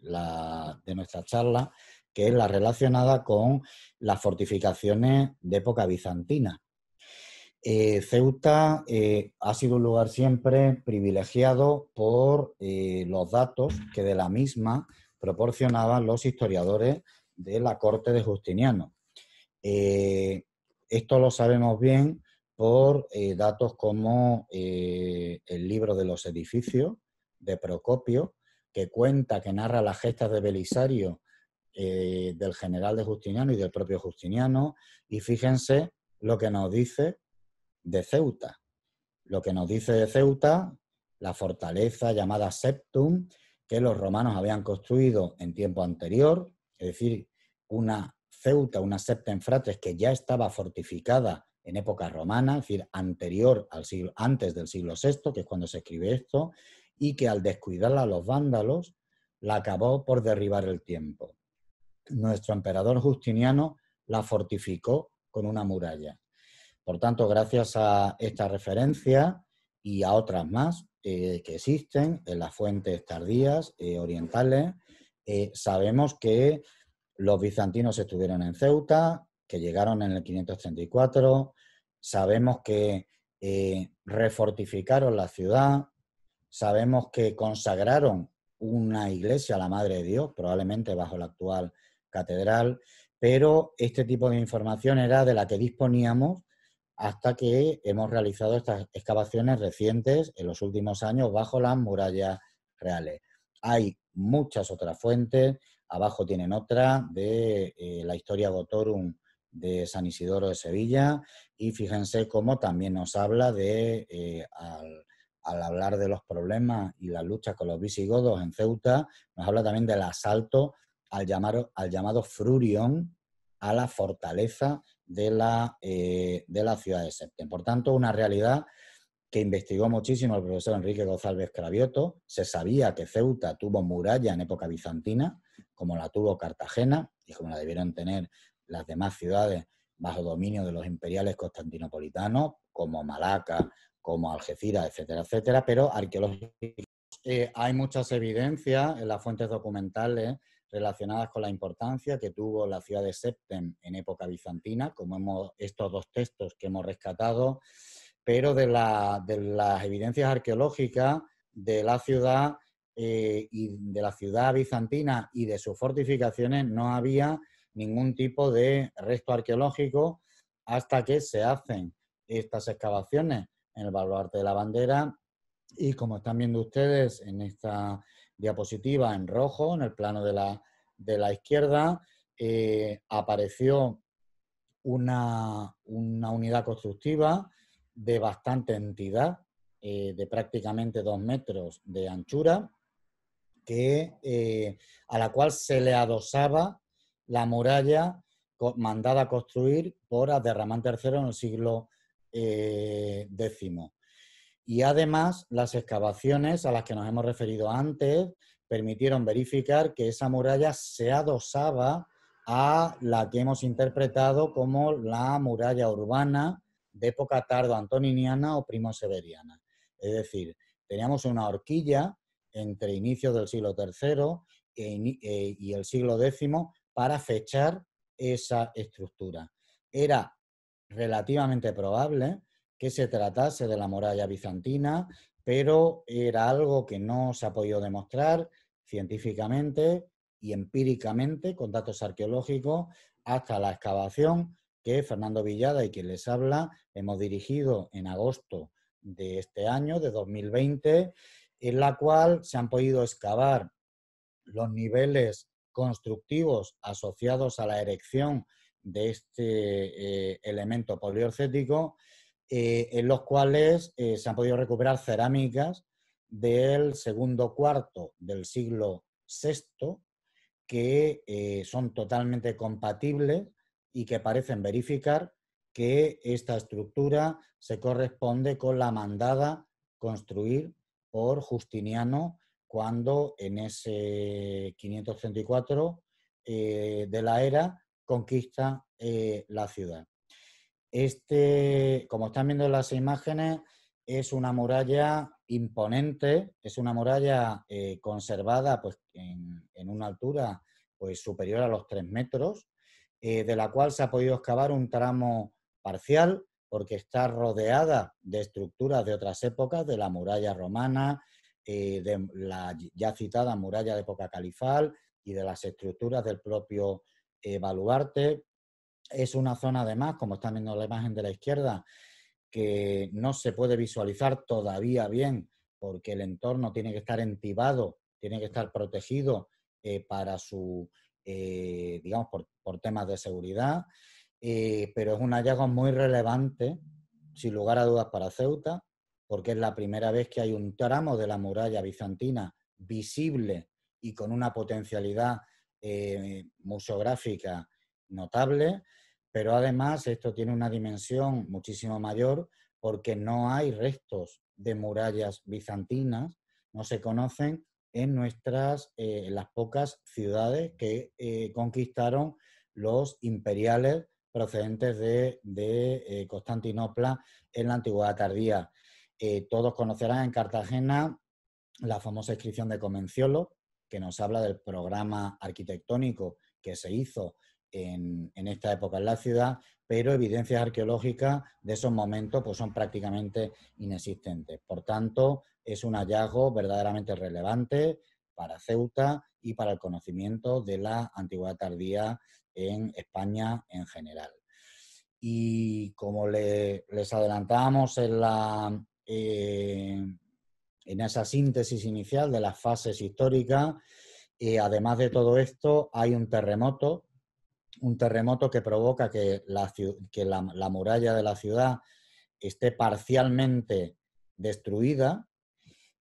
nuestra charla, que es la relacionada con las fortificaciones de época bizantina. Eh, Ceuta eh, ha sido un lugar siempre privilegiado por eh, los datos que de la misma proporcionaban los historiadores de la corte de Justiniano. esto lo sabemos bien por eh, datos como eh, el libro de los edificios de Procopio, que cuenta, que narra las gestas de Belisario, eh, del general de Justiniano y del propio Justiniano, y fíjense lo que nos dice de Ceuta. Lo que nos dice de Ceuta, la fortaleza llamada Septum, que los romanos habían construido en tiempo anterior, es decir, una Ceuta, una Septem frates, que ya estaba fortificada en época romana, es decir, anterior al siglo, antes del siglo VI, que es cuando se escribe esto, y que al descuidarla los vándalos, la acabó por derribar el tiempo. Nuestro emperador Justiniano la fortificó con una muralla. Por tanto, gracias a esta referencia y a otras más eh, que existen en las fuentes tardías eh, orientales, eh, sabemos que los bizantinos estuvieron en Ceuta, que llegaron en el 534, sabemos que eh, refortificaron la ciudad, sabemos que consagraron una iglesia a la Madre de Dios, probablemente bajo la actual catedral, pero este tipo de información era de la que disponíamos hasta que hemos realizado estas excavaciones recientes en los últimos años bajo las murallas reales. Hay muchas otras fuentes, abajo tienen otra de eh, la historia Gotorum de San Isidoro de Sevilla y fíjense cómo también nos habla de, eh, al, hablar de los problemas y las luchas con los visigodos en Ceuta, nos habla también del asalto al, al llamado frurión a la fortaleza de la, eh, de la ciudad de Septem Por tanto, una realidad que investigó muchísimo el profesor Enrique González Cravioto. Se sabía que Ceuta tuvo muralla en época bizantina, como la tuvo Cartagena y como la debieron tener las demás ciudades bajo dominio de los imperiales constantinopolitanos, como Malaca, como Algeciras, etcétera, etcétera, pero arqueológicamente eh, hay muchas evidencias en las fuentes documentales relacionadas con la importancia que tuvo la ciudad de Septem en época bizantina, como hemos, estos dos textos que hemos rescatado, pero de, las evidencias arqueológicas de la ciudad eh, y de la ciudad bizantina y de sus fortificaciones no había ningún tipo de resto arqueológico hasta que se hacen estas excavaciones en el baluarte de la bandera y como están viendo ustedes en esta diapositiva en rojo, en el plano de la, izquierda, eh, apareció una, unidad constructiva de bastante entidad, eh, de prácticamente dos metros de anchura, que, eh, a la cual se le adosaba la muralla mandada a construir por Aderramán III en el siglo X. Eh, y además, las excavaciones a las que nos hemos referido antes permitieron verificar que esa muralla se adosaba a la que hemos interpretado como la muralla urbana de época tardo-antoniniana o primoseveriana. Es decir, teníamos una horquilla entre inicios del siglo e III eh, y el siglo X para fechar esa estructura. Era relativamente probable que se tratase de la muralla bizantina, pero era algo que no se ha podido demostrar científicamente y empíricamente con datos arqueológicos hasta la excavación que Fernando Villada y quien les habla hemos dirigido en agosto de este año, de 2020, en la cual se han podido excavar los niveles constructivos asociados a la erección de este eh, elemento poliorcético, eh, en los cuales eh, se han podido recuperar cerámicas del segundo cuarto del siglo VI, que son totalmente compatibles y que parecen verificar que esta estructura se corresponde con la mandada construir por Justiniano cuando en ese 534 eh, de la era conquista eh, la ciudad. Este, como están viendo en las imágenes, es una muralla imponente, es una muralla eh, conservada pues, en, una altura pues, superior a los 3 metros, de la cual se ha podido excavar un tramo parcial porque está rodeada de estructuras de otras épocas, de la muralla romana, eh, de la ya citada muralla de Poca Califal y de las estructuras del propio eh, baluarte. Es una zona, además, como están viendo la imagen de la izquierda, que no se puede visualizar todavía bien porque el entorno tiene que estar entibado, tiene que estar protegido eh, para su, digamos, por, por, temas de seguridad, pero es un hallazgo muy relevante, sin lugar a dudas, para Ceuta porque es la primera vez que hay un tramo de la muralla bizantina visible y con una potencialidad eh, museográfica notable, pero además esto tiene una dimensión muchísimo mayor porque no hay restos de murallas bizantinas, no se conocen en nuestras, eh, las pocas ciudades que eh, conquistaron los imperiales procedentes de Constantinopla en la antigüedad tardía. Eh, todos conocerán en Cartagena la famosa inscripción de Comenciolo, que nos habla del programa arquitectónico que se hizo en, esta época en la ciudad, pero evidencias arqueológicas de esos momentos pues, son prácticamente inexistentes. Por tanto, es un hallazgo verdaderamente relevante para Ceuta y para el conocimiento de la antigüedad tardía en España en general. Y como les adelantábamos en la, eh, en esa síntesis inicial de las fases históricas. Y además de todo esto, hay un terremoto, un terremoto que provoca que la, muralla de la ciudad esté parcialmente destruida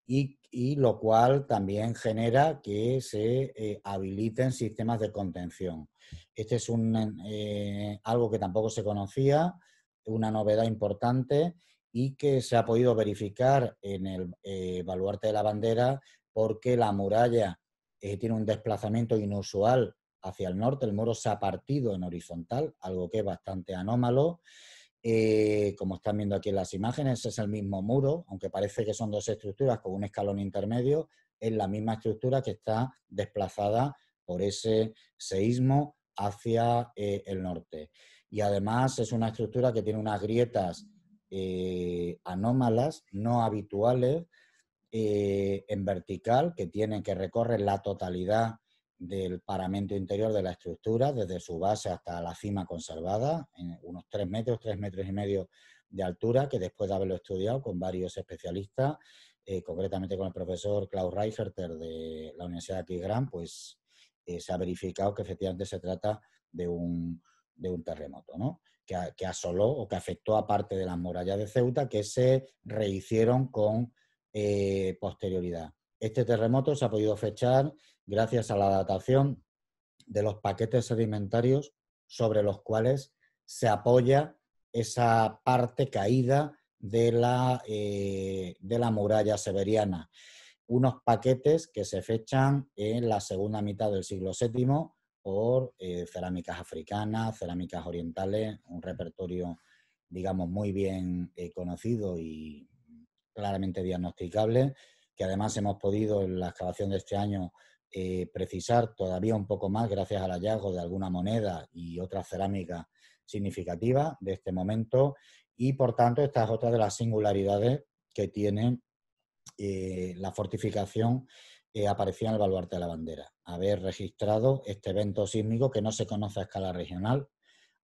y, lo cual también genera que se eh, habiliten sistemas de contención. Este es eh, algo que tampoco se conocía, una novedad importante y que se ha podido verificar en el eh, baluarte de la bandera porque la muralla eh, tiene un desplazamiento inusual hacia el norte, el muro se ha partido en horizontal, algo que es bastante anómalo. Eh, como están viendo aquí en las imágenes, es el mismo muro, aunque parece que son dos estructuras con un escalón intermedio, es la misma estructura que está desplazada por ese seísmo hacia el norte. Y además es una estructura que tiene unas grietas eh, anómalas, no habituales, eh, en vertical, que tienen que recorrer la totalidad del paramento interior de la estructura, desde su base hasta la cima conservada, en unos tres metros, tres metros y medio de altura, que después de haberlo estudiado con varios especialistas, eh, concretamente con el profesor Klaus Reiferter de la Universidad de Tigran, pues se ha verificado que efectivamente se trata de un, de un terremoto. ¿no? que, asoló o que afectó a parte de las murallas de Ceuta que se rehicieron con eh, posterioridad. Este terremoto se ha podido fechar gracias a la datación de los paquetes sedimentarios sobre los cuales se apoya esa parte caída de la, eh, de la muralla severiana. Unos paquetes que se fechan en la segunda mitad del siglo VII por eh, cerámicas africanas, cerámicas orientales, un repertorio, digamos, muy bien eh, conocido y claramente diagnosticable, que además hemos podido en la excavación de este año eh, precisar todavía un poco más gracias al hallazgo de alguna moneda y otra cerámica significativa de este momento. Y por tanto, esta es otra de las singularidades que tienen eh, la fortificación eh, aparecía en el baluarte de la bandera. Haber registrado este evento sísmico que no se conoce a escala regional.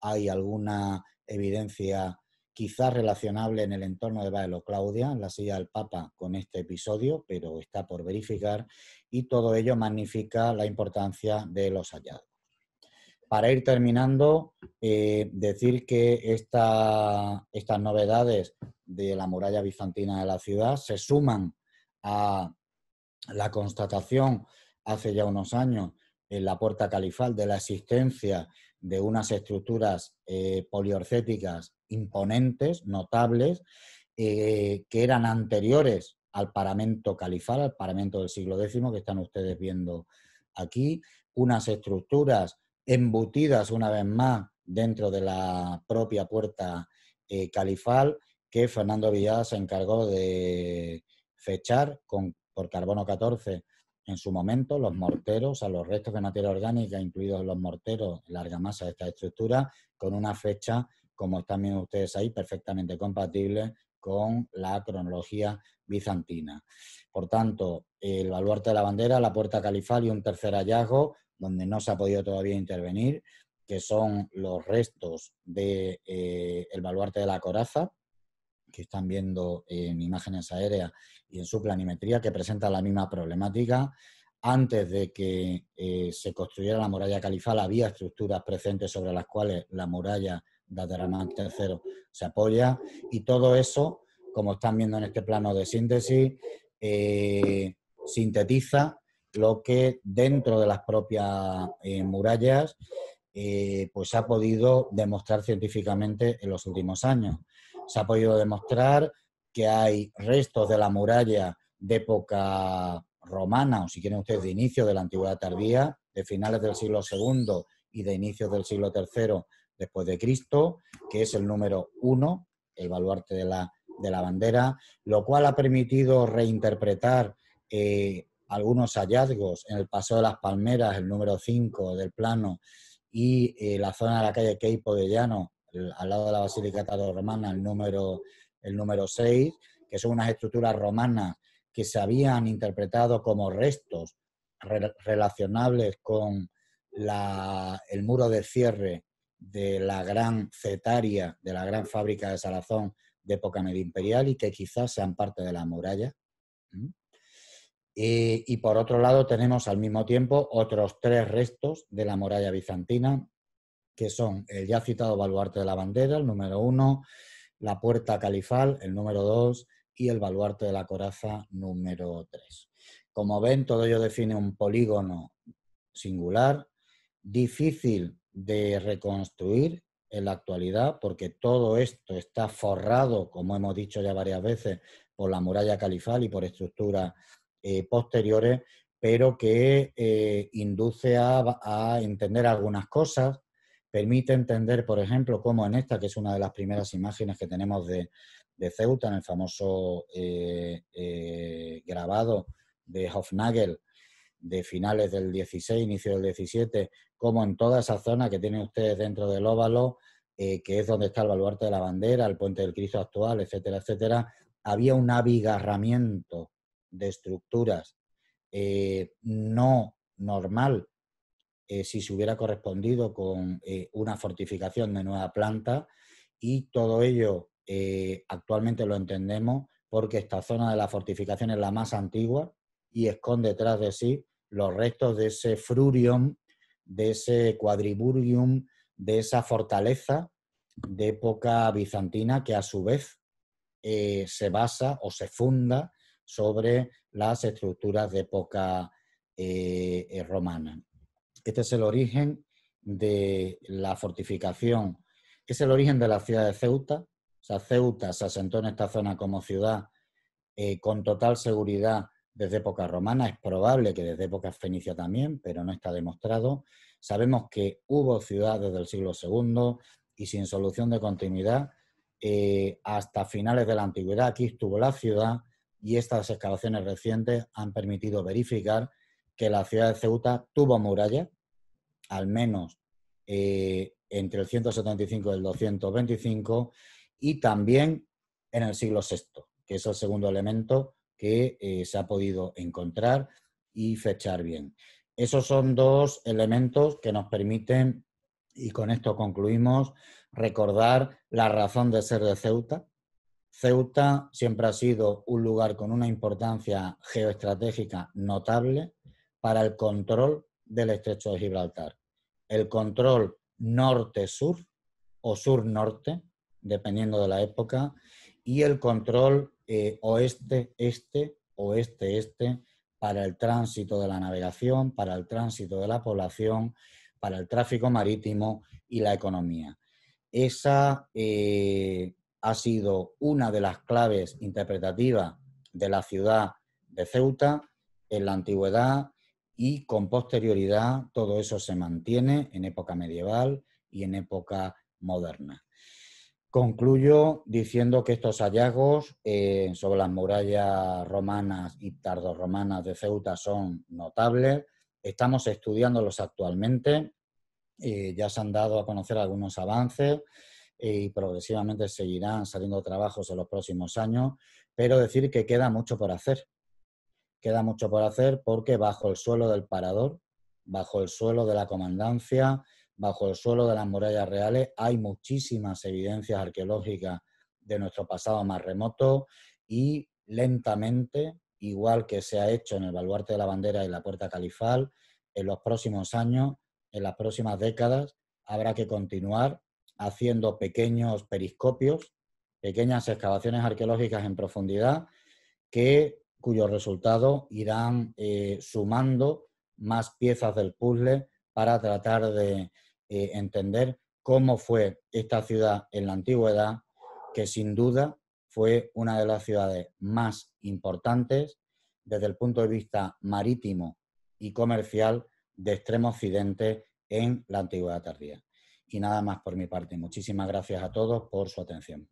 Hay alguna evidencia quizás relacionable en el entorno de Baelo Claudia, en la silla del Papa, con este episodio, pero está por verificar y todo ello magnifica la importancia de los hallazgos. Para ir terminando, eh, decir que estas novedades de la muralla bizantina de la ciudad se suman a la constatación hace ya unos años en la puerta califal de la existencia de unas estructuras eh, poliorcéticas imponentes, notables, eh, que eran anteriores al paramento califal, al paramento del siglo X que están ustedes viendo aquí, unas estructuras embutidas una vez más dentro de la propia puerta eh, califal que Fernando Villada se encargó de fechar con, por carbono 14 en su momento los morteros, a los restos de materia orgánica, incluidos los morteros, larga masa de esta estructura, con una fecha, como están viendo ustedes ahí, perfectamente compatible con la cronología bizantina. Por tanto, el baluarte de la bandera, la puerta califal y un tercer hallazgo, donde no se ha podido todavía intervenir, que son los restos del de, eh, el baluarte de la coraza, que están viendo en imágenes aéreas y en su planimetría, que presenta la misma problemática. Antes de que eh, se construyera la muralla califal, había estructuras presentes sobre las cuales la muralla de Adramán III se apoya. Y todo eso, como están viendo en este plano de síntesis, eh, sintetiza lo que dentro de las propias eh, murallas se pues ha podido demostrar científicamente en los últimos años se ha podido demostrar que hay restos de la muralla de época romana, o si quieren ustedes, de inicio de la antigüedad tardía, de finales del siglo II y de inicios del siglo III después de Cristo, que es el número uno, el baluarte de la, de la bandera, lo cual ha permitido reinterpretar eh, algunos hallazgos en el Paseo de las Palmeras, el número 5 del plano, y eh, la zona de la calle Keipo de Llano, al lado de la Basílica Romana, el número, el número 6, que son unas estructuras romanas que se habían interpretado como restos relacionables con la, el muro de cierre de la gran cetaria, de la gran fábrica de Salazón de época medioimperial y que quizás sean parte de la muralla. ¿Mm? Eh, y, por otro lado tenemos al mismo tiempo otros tres restos de la muralla bizantina que son el ya citado baluarte de la bandera, el número uno, la puerta califal, el número dos, y el baluarte de la coraza, número tres. Como ven, todo ello define un polígono singular, difícil de reconstruir en la actualidad, porque todo esto está forrado, como hemos dicho ya varias veces, por la muralla califal y por estructuras eh, posteriores, pero que eh, induce a entender algunas cosas, permite entender, por ejemplo, cómo en esta, que es una de las primeras imágenes que tenemos de, Ceuta, en el famoso eh, eh, grabado de Hofnagel de finales del 16, inicio del 17, como en toda esa zona que tienen ustedes dentro del óvalo, eh, que es donde está el baluarte de la bandera, el puente del Cristo actual, etcétera, etcétera, había un abigarramiento de estructuras no normal eh, si se hubiera correspondido con eh, una fortificación de nueva planta y todo ello eh, actualmente lo entendemos porque esta zona de la fortificación es la más antigua y esconde detrás de sí los restos de ese frurium, de ese quadriburium, de esa fortaleza de época bizantina que a su vez se basa o se funda sobre las estructuras de época romana. Este es el origen de la fortificación, es el origen de la ciudad de Ceuta. O sea, Ceuta se asentó en esta zona como ciudad eh, con total seguridad desde época romana, es probable que desde época fenicia también, pero no está demostrado. Sabemos que hubo ciudad desde el siglo II y sin solución de continuidad eh, hasta finales de la antigüedad. Aquí estuvo la ciudad y estas excavaciones recientes han permitido verificar que la ciudad de Ceuta tuvo muralla, al menos eh, entre el 175 y el 225, y también en el siglo VI, que es el segundo elemento que eh, se ha podido encontrar y fechar bien. Esos son dos elementos que nos permiten, y con esto concluimos, recordar la razón de ser de Ceuta. Ceuta siempre ha sido un lugar con una importancia geoestratégica notable, para el control del estrecho de Gibraltar. El control norte-sur o sur-norte, dependiendo de la época, y el control eh, oeste-este, oeste-este, para el tránsito de la navegación, para el tránsito de la población, para el tráfico marítimo y la economía. Esa eh, ha sido una de las claves interpretativas de la ciudad de Ceuta en la antigüedad y con posterioridad todo eso se mantiene en época medieval y en época moderna. Concluyo diciendo que estos hallazgos eh, sobre las murallas romanas y tardorromanas de Ceuta son notables. Estamos estudiándolos actualmente. Eh, ya se han dado a conocer algunos avances eh, y progresivamente seguirán saliendo trabajos en los próximos años, pero decir que queda mucho por hacer queda mucho por hacer porque bajo el suelo del parador, bajo el suelo de la comandancia, bajo el suelo de las murallas reales, hay muchísimas evidencias arqueológicas de nuestro pasado más remoto y lentamente, igual que se ha hecho en el baluarte de la bandera y la puerta califal, en los próximos años, en las próximas décadas, habrá que continuar haciendo pequeños periscopios, pequeñas excavaciones arqueológicas en profundidad que cuyos resultados irán eh, sumando más piezas del puzzle para tratar de eh, entender cómo fue esta ciudad en la antigüedad, que sin duda fue una de las ciudades más importantes desde el punto de vista marítimo y comercial de extremo occidente en la antigüedad tardía. Y nada más por mi parte. Muchísimas gracias a todos por su atención.